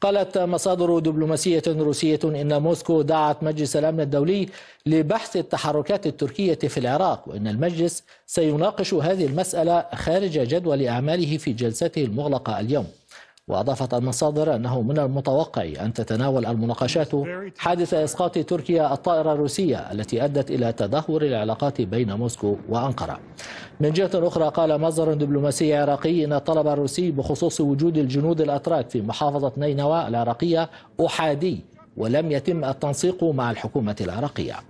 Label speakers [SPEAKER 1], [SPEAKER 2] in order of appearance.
[SPEAKER 1] قالت مصادر دبلوماسية روسية إن موسكو دعت مجلس الأمن الدولي لبحث التحركات التركية في العراق وإن المجلس سيناقش هذه المسألة خارج جدول أعماله في جلسته المغلقة اليوم وأضافت المصادر أنه من المتوقع أن تتناول المناقشات حادث إسقاط تركيا الطائرة الروسية التي أدت إلى تدهور العلاقات بين موسكو وأنقرة من جهة أخرى قال مصدر دبلوماسي عراقي أن الطلب الروسي بخصوص وجود الجنود الأتراك في محافظة نينوى العراقية أحادي ولم يتم التنسيق مع الحكومة العراقية